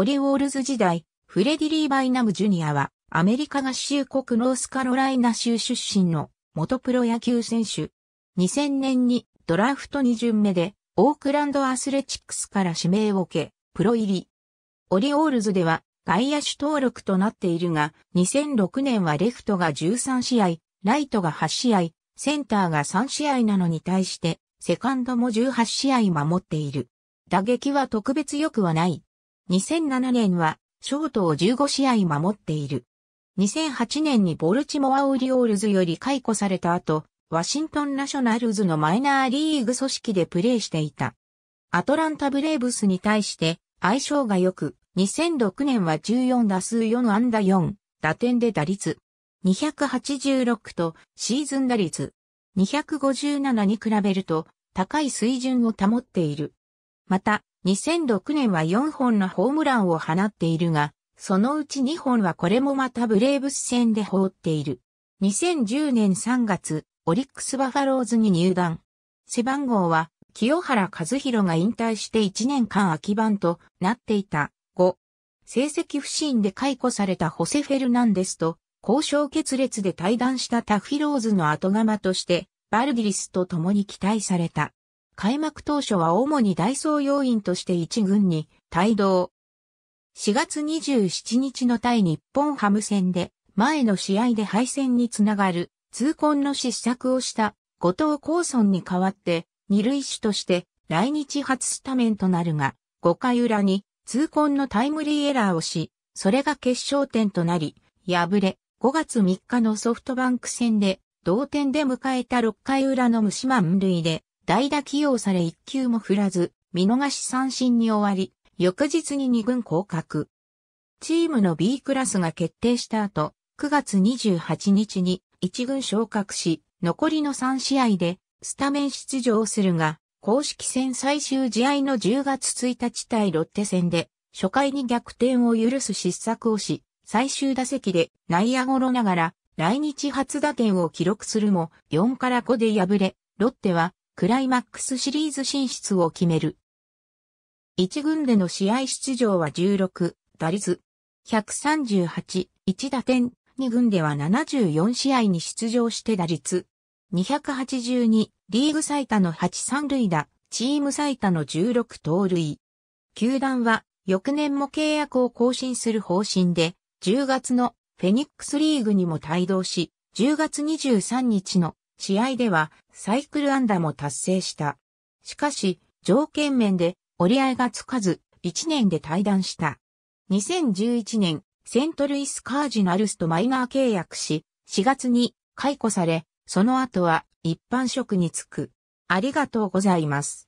オリオールズ時代、フレディ・リー・バイナム・ジュニアは、アメリカ合衆国ノースカロライナ州出身の元プロ野球選手。2000年にドラフト2巡目で、オークランドアスレチックスから指名を受け、プロ入り。オリオールズでは外野手登録となっているが、2006年はレフトが13試合、ライトが8試合、センターが3試合なのに対して、セカンドも18試合守っている。打撃は特別良くはない。2007年は、ショートを15試合守っている。2008年にボルチモアオリオールズより解雇された後、ワシントンナショナルズのマイナーリーグ組織でプレーしていた。アトランタブレーブスに対して相性が良く、2006年は14打数4安打4、打点で打率286とシーズン打率257に比べると高い水準を保っている。また、2006年は4本のホームランを放っているが、そのうち2本はこれもまたブレーブス戦で放っている。2010年3月、オリックスバファローズに入団。背番号は、清原和弘が引退して1年間空き番となっていた。5、成績不振で解雇されたホセ・フェルナンデスと、交渉決裂で対談したタフィローズの後釜として、バルディリスと共に期待された。開幕当初は主にダイソー要員として一軍に帯同。4月27日の対日本ハム戦で前の試合で敗戦につながる痛恨の失策をした後藤孝村に代わって二塁手として来日初スタメンとなるが5回裏に痛恨のタイムリーエラーをし、それが決勝点となり、敗れ、5月3日のソフトバンク戦で同点で迎えた6回裏の虫満塁で代打起用され1球も振らず、見逃し三振に終わり、翌日に2軍降格。チームの B クラスが決定した後、9月28日に1軍昇格し、残りの3試合でスタメン出場するが、公式戦最終試合の10月1日対ロッテ戦で、初回に逆転を許す失策をし、最終打席で内野ゴロながら来日初打点を記録するも4から5で敗れ、ロッテはクライマックスシリーズ進出を決める。1軍での試合出場は16、打率138、1打点、2軍では74試合に出場して打率282、リーグ最多の8 3塁打、チーム最多の16盗塁。球団は翌年も契約を更新する方針で、10月のフェニックスリーグにも帯同し、10月23日の試合ではサイクル安打も達成した。しかし、条件面で折り合いがつかず、1年で退団した。2011年、セントルイスカージナルスとマイナー契約し、4月に解雇され、その後は一般職に就く。ありがとうございます。